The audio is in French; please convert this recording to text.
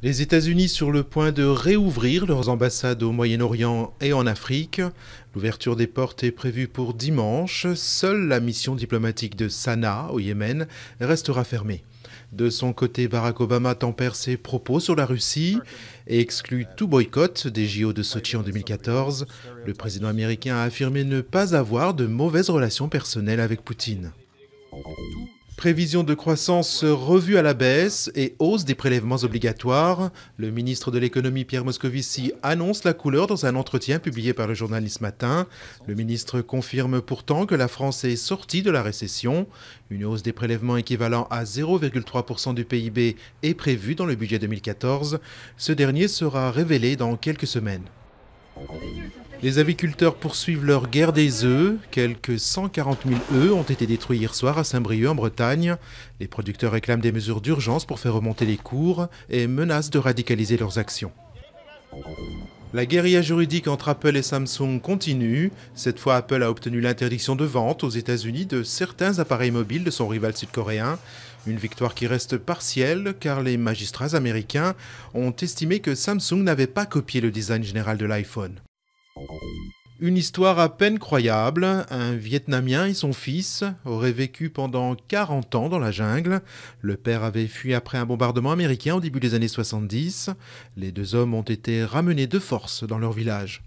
Les États-Unis sur le point de réouvrir leurs ambassades au Moyen-Orient et en Afrique. L'ouverture des portes est prévue pour dimanche. Seule la mission diplomatique de Sanaa au Yémen restera fermée. De son côté, Barack Obama tempère ses propos sur la Russie et exclut tout boycott des JO de Sochi en 2014. Le président américain a affirmé ne pas avoir de mauvaises relations personnelles avec Poutine. Prévision de croissance revue à la baisse et hausse des prélèvements obligatoires. Le ministre de l'économie Pierre Moscovici annonce la couleur dans un entretien publié par le journaliste matin. Le ministre confirme pourtant que la France est sortie de la récession. Une hausse des prélèvements équivalent à 0,3% du PIB est prévue dans le budget 2014. Ce dernier sera révélé dans quelques semaines. Les aviculteurs poursuivent leur guerre des œufs. Quelques 140 000 œufs ont été détruits hier soir à Saint-Brieuc en Bretagne. Les producteurs réclament des mesures d'urgence pour faire remonter les cours et menacent de radicaliser leurs actions. La guérilla juridique entre Apple et Samsung continue. Cette fois, Apple a obtenu l'interdiction de vente aux États-Unis de certains appareils mobiles de son rival sud-coréen. Une victoire qui reste partielle car les magistrats américains ont estimé que Samsung n'avait pas copié le design général de l'iPhone. Une histoire à peine croyable, un Vietnamien et son fils auraient vécu pendant 40 ans dans la jungle. Le père avait fui après un bombardement américain au début des années 70. Les deux hommes ont été ramenés de force dans leur village.